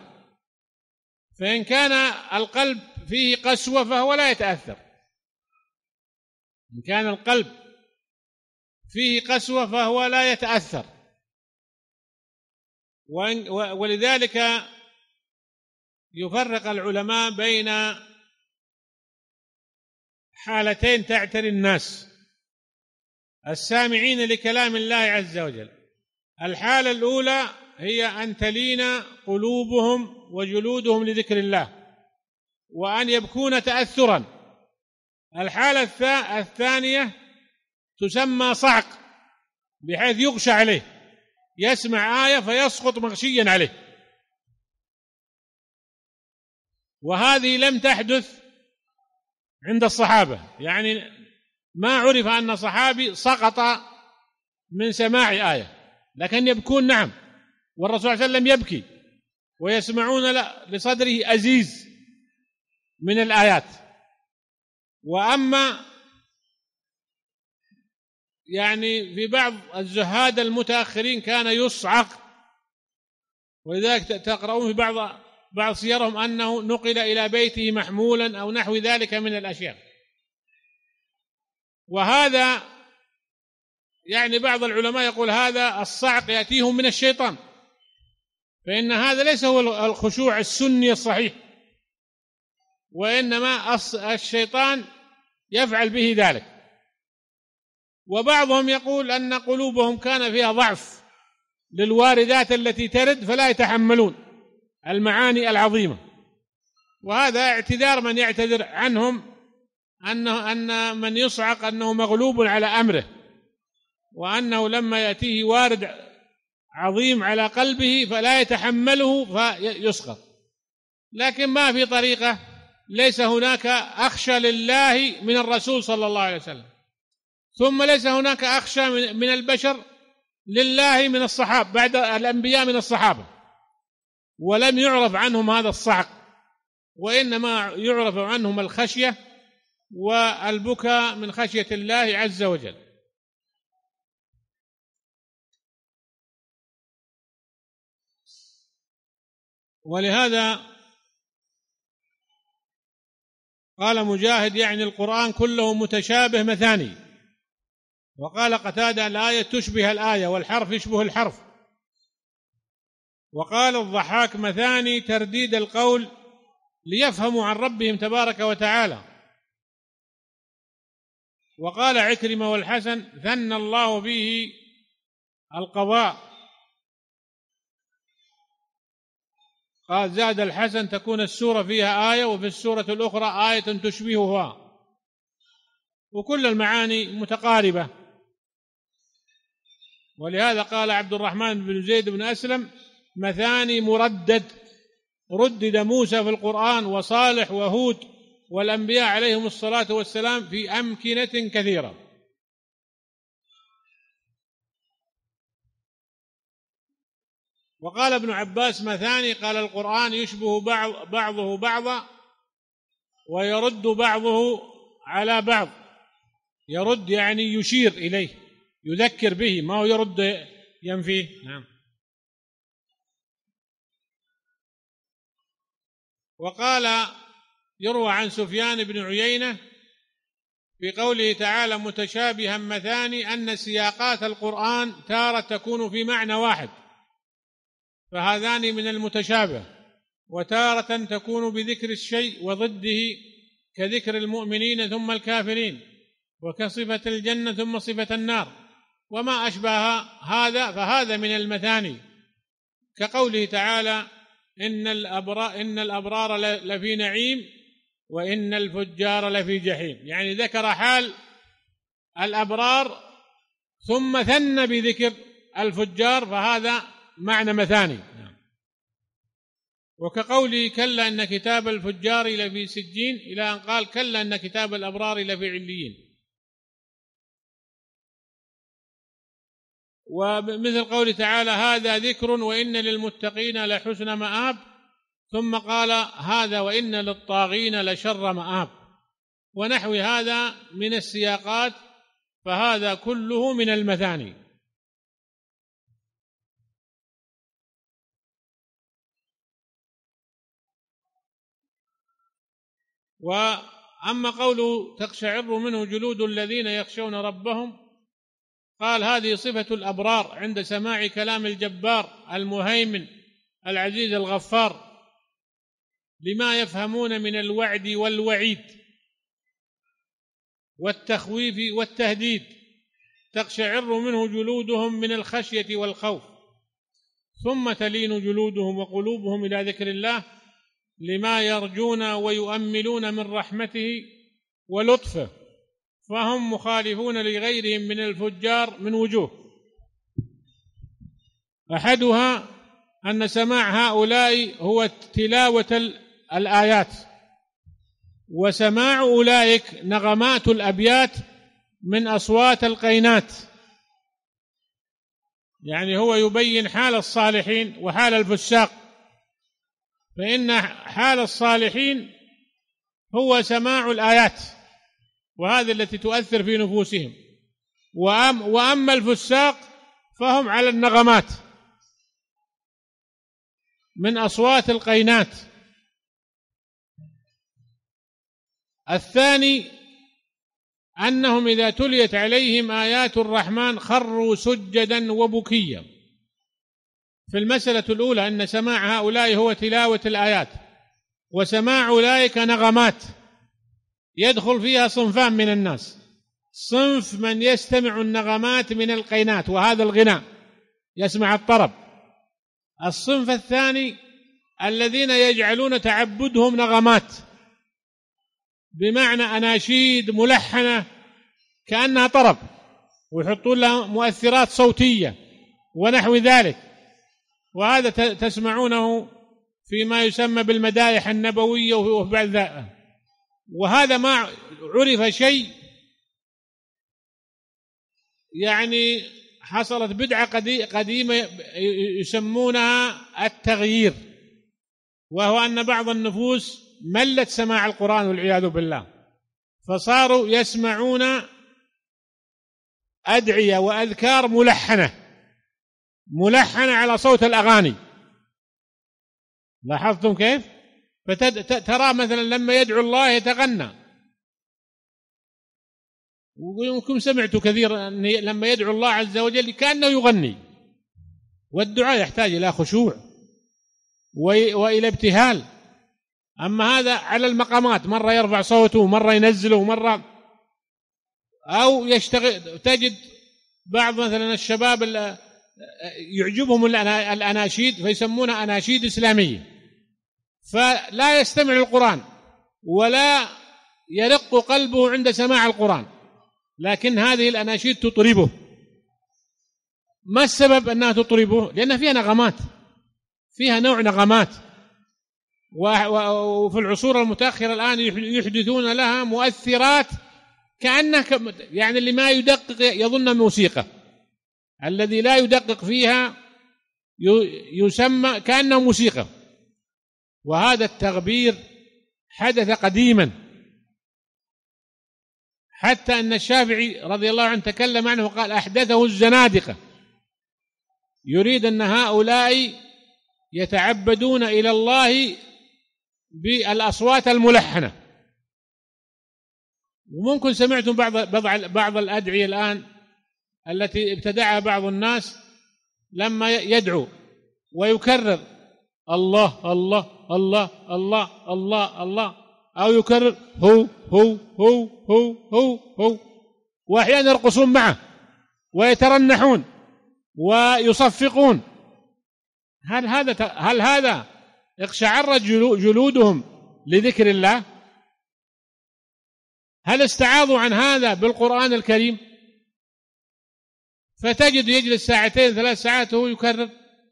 فان كان القلب فيه قسوه فهو لا يتاثر ان كان القلب فيه قسوه فهو لا يتاثر ولذلك يفرق العلماء بين حالتين تعتري الناس السامعين لكلام الله عز وجل الحاله الاولى هي ان تلين قلوبهم وجلودهم لذكر الله وان يبكون تاثرا الحاله الثانيه تسمى صعق بحيث يغشى عليه يسمع ايه فيسقط مغشيا عليه وهذه لم تحدث عند الصحابه يعني ما عرف أن صحابي سقط من سماع آية لكن يبكون نعم والرسول صلى الله عليه وسلم يبكي ويسمعون لصدره أزيز من الآيات وأما يعني في بعض الزهاد المتأخرين كان يصعق ولذلك تقرؤون في بعض بعض سيرهم أنه نقل إلى بيته محمولا أو نحو ذلك من الأشياء وهذا يعني بعض العلماء يقول هذا الصعق يأتيهم من الشيطان فإن هذا ليس هو الخشوع السني الصحيح وإنما الشيطان يفعل به ذلك وبعضهم يقول أن قلوبهم كان فيها ضعف للواردات التي ترد فلا يتحملون المعاني العظيمة وهذا اعتذار من يعتذر عنهم أنه أن من يصعق أنه مغلوب على أمره وأنه لما يأتيه وارد عظيم على قلبه فلا يتحمله فيسقط لكن ما في طريقة ليس هناك أخشى لله من الرسول صلى الله عليه وسلم ثم ليس هناك أخشى من البشر لله من الصحابة بعد الأنبياء من الصحابة ولم يعرف عنهم هذا الصعق وإنما يعرف عنهم الخشية والبكاء من خشية الله عز وجل ولهذا قال مجاهد يعني القرآن كله متشابه مثاني وقال قتادة الآية تشبه الآية والحرف يشبه الحرف وقال الضحاك مثاني ترديد القول ليفهموا عن ربهم تبارك وتعالى وقال عكرمة والحسن ثنى الله به القضاء قال زاد الحسن تكون السورة فيها آية وفي السورة الأخرى آية تشبهها وكل المعاني متقاربة ولهذا قال عبد الرحمن بن زيد بن أسلم مثاني مردد ردد موسى في القرآن وصالح وهود والأنبياء عليهم الصلاة والسلام في أمكنة كثيرة وقال ابن عباس مثاني قال القرآن يشبه بعض بعضه بعضا ويرد بعضه على بعض يرد يعني يشير إليه يذكر به ما هو يرد ينفيه نعم وقال يروى عن سفيان بن عيينة في قوله تعالى متشابها مثاني أن سياقات القرآن تارة تكون في معنى واحد فهذان من المتشابه وتارة تكون بذكر الشيء وضده كذكر المؤمنين ثم الكافرين وكصفة الجنة ثم صفة النار وما أشبه هذا فهذا من المثاني كقوله تعالى إن الأبرار, إن الأبرار لفي نعيم وإن الفجار لفي جحيم يعني ذكر حال الأبرار ثم ثن بذكر الفجار فهذا معنى مثاني نعم. وكقوله كلا ان كتاب الفجار لفي سجين الى ان قال كلا ان كتاب الابرار لفي عليين ومثل قوله تعالى هذا ذكر وان للمتقين لحسن مآب ثم قال هذا وإن للطاغين لشر مآب ونحو هذا من السياقات فهذا كله من المثاني وأما قوله تقشعر منه جلود الذين يخشون ربهم قال هذه صفة الأبرار عند سماع كلام الجبار المهيمن العزيز الغفار لما يفهمون من الوعد والوعيد والتخويف والتهديد تقشعر منه جلودهم من الخشيه والخوف ثم تلين جلودهم وقلوبهم الى ذكر الله لما يرجون ويؤملون من رحمته ولطفه فهم مخالفون لغيرهم من الفجار من وجوه احدها ان سماع هؤلاء هو تلاوه الآيات وسماع أولئك نغمات الأبيات من أصوات القينات يعني هو يبين حال الصالحين وحال الفساق فإن حال الصالحين هو سماع الآيات وهذه التي تؤثر في نفوسهم وأم وأما الفساق فهم على النغمات من أصوات القينات الثاني أنهم إذا تليت عليهم آيات الرحمن خروا سجدا وبكيا في المسألة الأولى أن سماع هؤلاء هو تلاوة الآيات وسماع أولئك نغمات يدخل فيها صنفان من الناس صنف من يستمع النغمات من القينات وهذا الغناء يسمع الطرب الصنف الثاني الذين يجعلون تعبدهم نغمات بمعنى أناشيد ملحنة كأنها طرب ويحطون لها مؤثرات صوتية ونحو ذلك وهذا تسمعونه فيما يسمى بالمدايح النبوية وفي ذلك وهذا ما عرف شيء يعني حصلت بدعة قديمة يسمونها التغيير وهو أن بعض النفوس ملت سماع القرآن والعياذ بالله فصاروا يسمعون أدعية وأذكار ملحنة ملحنة على صوت الأغاني لاحظتم كيف فترى مثلا لما يدعو الله يتغنى ويمكن سمعت كثيرا لما يدعو الله عز وجل كأنه يغني والدعاء يحتاج إلى خشوع وإلى ابتهال أما هذا على المقامات مرة يرفع صوته ومره ينزله ومره أو يشتغل تجد بعض مثلا الشباب يعجبهم الأناشيد فيسمونها أناشيد إسلامية فلا يستمع للقرآن ولا يرق قلبه عند سماع القرآن لكن هذه الأناشيد تطربه ما السبب أنها تطربه لأن فيها نغمات فيها نوع نغمات وفي العصور المتاخره الان يحدثون لها مؤثرات كانها يعني اللي ما يدقق يظن موسيقى الذي لا يدقق فيها يسمى كانه موسيقى وهذا التغبير حدث قديما حتى ان الشافعي رضي الله عنه تكلم عنه وقال احدثه الزنادقه يريد ان هؤلاء يتعبدون الى الله بالاصوات الملحنه وممكن سمعتم بعض بعض بعض الادعيه الان التي ابتدعها بعض الناس لما يدعو ويكرر الله الله الله الله الله الله او يكرر هو هو هو هو هو هو واحيانا يرقصون معه ويترنحون ويصفقون هل هذا هل هذا اقشعرت جلودهم لذكر الله هل استعاضوا عن هذا بالقرآن الكريم فتجد يجلس ساعتين ثلاث ساعات وهو يكرر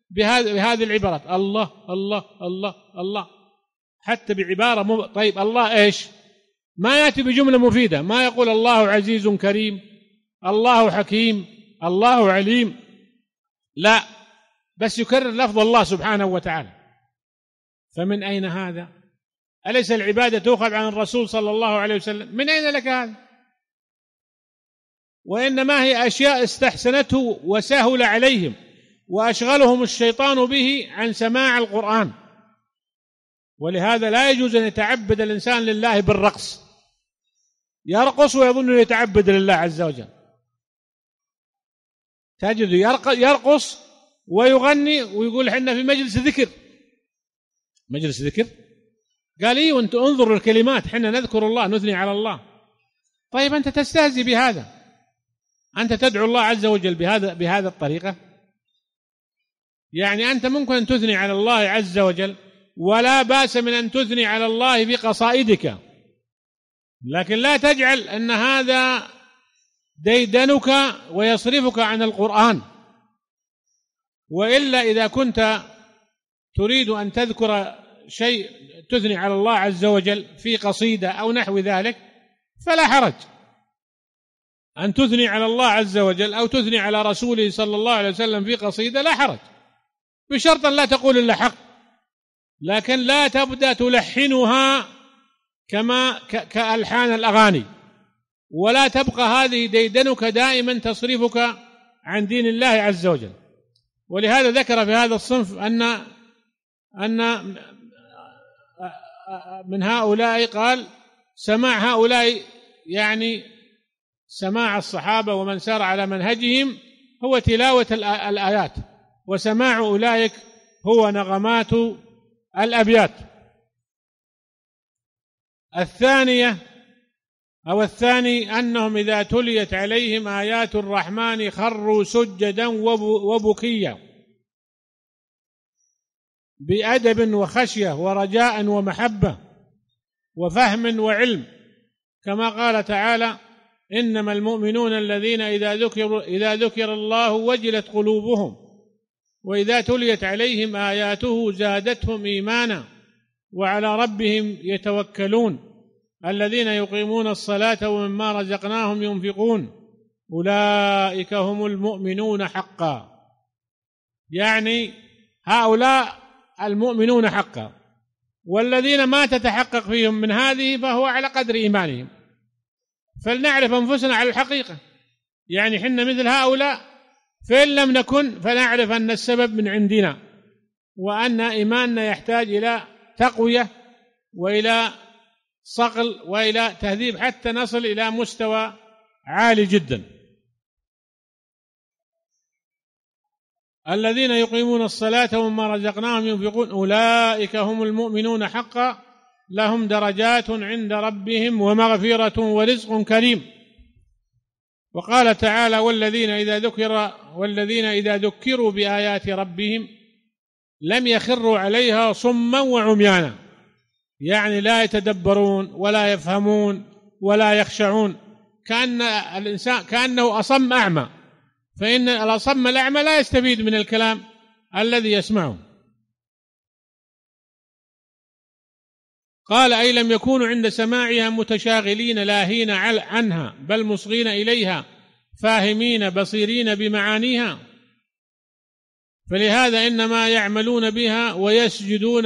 بهذه العبارات الله الله الله الله حتى بعبارة مب... طيب الله إيش ما يأتي بجملة مفيدة ما يقول الله عزيز كريم الله حكيم الله عليم لا بس يكرر لفظ الله سبحانه وتعالى فمن أين هذا أليس العبادة تؤخذ عن الرسول صلى الله عليه وسلم من أين لك هذا وإنما هي أشياء استحسنته وسهل عليهم وأشغلهم الشيطان به عن سماع القرآن ولهذا لا يجوز أن يتعبد الإنسان لله بالرقص يرقص ويظن يتعبد لله عز وجل تجد يرقص ويغني ويقول حنا في مجلس ذكر مجلس ذكر قال ايه وانت انظر الكلمات حنا نذكر الله نثني على الله طيب انت تستهزي بهذا انت تدعو الله عز وجل بهذا بهذا الطريقه يعني انت ممكن ان تثني على الله عز وجل ولا باس من ان تثني على الله في قصائدك لكن لا تجعل ان هذا ديدنك ويصرفك عن القران والا اذا كنت تريد أن تذكر شيء تثني على الله عز وجل في قصيدة أو نحو ذلك فلا حرج أن تثني على الله عز وجل أو تثني على رسوله صلى الله عليه وسلم في قصيدة لا حرج بشرط لا تقول إلا حق لكن لا تبدأ تلحنها كما كألحان الأغاني ولا تبقى هذه ديدنك دائما تصرفك عن دين الله عز وجل ولهذا ذكر في هذا الصنف أن أن من هؤلاء قال سماع هؤلاء يعني سماع الصحابة ومن سار على منهجهم هو تلاوة الآيات وسماع أولئك هو نغمات الأبيات الثانية أو الثاني أنهم إذا تليت عليهم آيات الرحمن خروا سجدا وبكيا بادب وخشيه ورجاء ومحبه وفهم وعلم كما قال تعالى انما المؤمنون الذين اذا ذكر اذا ذكر الله وجلت قلوبهم واذا تليت عليهم اياته زادتهم ايمانا وعلى ربهم يتوكلون الذين يقيمون الصلاه ومما رزقناهم ينفقون اولئك هم المؤمنون حقا يعني هؤلاء المؤمنون حقا والذين ما تتحقق فيهم من هذه فهو على قدر إيمانهم فلنعرف أنفسنا على الحقيقة يعني حنا مثل هؤلاء فإن لم نكن فنعرف أن السبب من عندنا وأن إيماننا يحتاج إلى تقوية وإلى صقل وإلى تهذيب حتى نصل إلى مستوى عالي جداً الذين يقيمون الصلاة ومما رزقناهم ينفقون أولئك هم المؤمنون حقا لهم درجات عند ربهم ومغفرة ورزق كريم وقال تعالى والذين إذا ذكر والذين إذا ذكروا بآيات ربهم لم يخروا عليها صما وعميانا يعني لا يتدبرون ولا يفهمون ولا يخشعون كأن الإنسان كأنه أصم أعمى فإن الأصم الأعمى لا يستفيد من الكلام الذي يسمعه قال أي لم يكونوا عند سماعها متشاغلين لاهين عنها بل مصغين إليها فاهمين بصيرين بمعانيها فلهذا إنما يعملون بها ويسجدون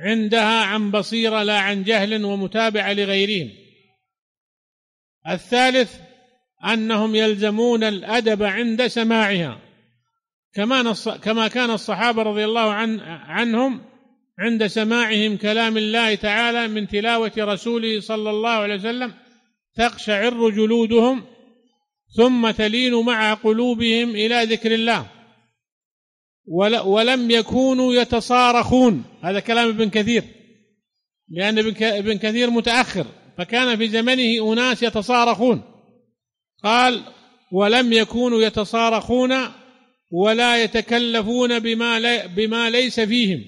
عندها عن بصيرة لا عن جهل ومتابعة لغيرهم الثالث أنهم يلزمون الأدب عند سماعها كما نص كما كان الصحابة رضي الله عن عنهم عند سماعهم كلام الله تعالى من تلاوة رسوله صلى الله عليه وسلم تقشعر جلودهم ثم تلين مع قلوبهم إلى ذكر الله ولم يكونوا يتصارخون هذا كلام ابن كثير لأن ابن كثير متأخر فكان في زمنه أناس يتصارخون قال ولم يكونوا يتصارخون ولا يتكلفون بما, بما ليس فيهم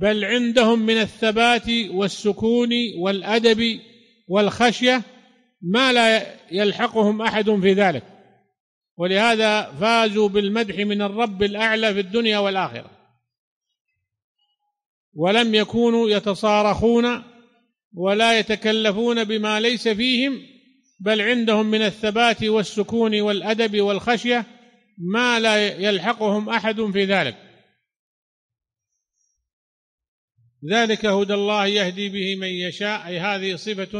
بل عندهم من الثبات والسكون والأدب والخشية ما لا يلحقهم أحد في ذلك ولهذا فازوا بالمدح من الرب الأعلى في الدنيا والآخرة ولم يكونوا يتصارخون ولا يتكلفون بما ليس فيهم بل عندهم من الثبات والسكون والادب والخشيه ما لا يلحقهم احد في ذلك ذلك هدى الله يهدي به من يشاء اي هذه صفه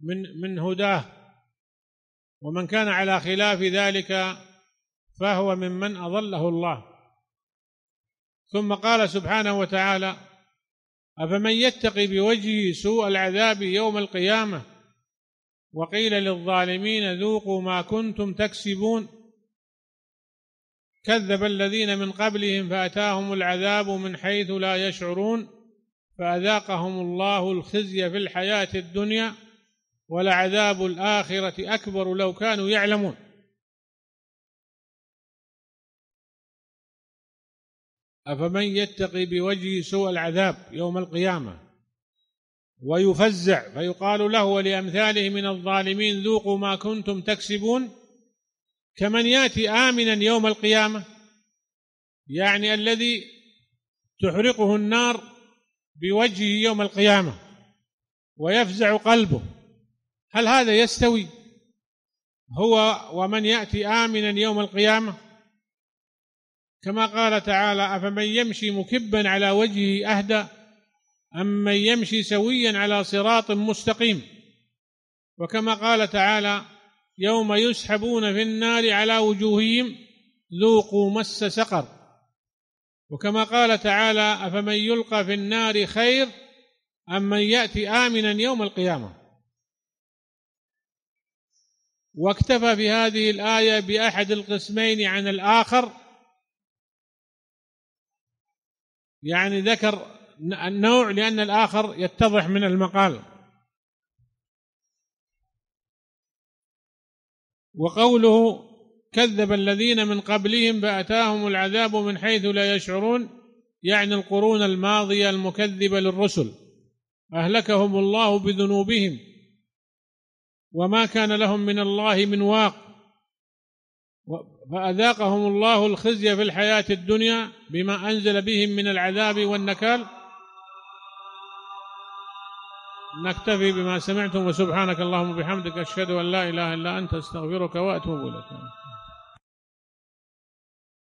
من من هداه ومن كان على خلاف ذلك فهو ممن اضله الله ثم قال سبحانه وتعالى افمن يتقي بوجهه سوء العذاب يوم القيامه وقيل للظالمين ذوقوا ما كنتم تكسبون كذب الذين من قبلهم فأتاهم العذاب من حيث لا يشعرون فأذاقهم الله الخزي في الحياة الدنيا ولعذاب الآخرة أكبر لو كانوا يعلمون أفمن يتقي بوجهه سوء العذاب يوم القيامة ويفزع فيقال له ولأمثاله من الظالمين ذوقوا ما كنتم تكسبون كمن يأتي آمنا يوم القيامة يعني الذي تحرقه النار بوجهه يوم القيامة ويفزع قلبه هل هذا يستوي هو ومن يأتي آمنا يوم القيامة كما قال تعالى أفمن يمشي مكبا على وجهه أهدى أمن يمشي سويا على صراط مستقيم وكما قال تعالى يوم يسحبون في النار على وجوههم ذوقوا مس سقر وكما قال تعالى أفمن يلقى في النار خير أم من يأتي آمنا يوم القيامة واكتفى في هذه الآية بأحد القسمين عن الآخر يعني ذكر النوع لأن الآخر يتضح من المقال وقوله كذب الذين من قبلهم فأتاهم العذاب من حيث لا يشعرون يعني القرون الماضية المكذبة للرسل أهلكهم الله بذنوبهم وما كان لهم من الله من واق فأذاقهم الله الخزي في الحياة الدنيا بما أنزل بهم من العذاب والنكال نكتفي بما سمعتم وسبحانك اللهم وبحمدك أشهد أن لا إله إلا أنت أستغفرك وأتوب إليك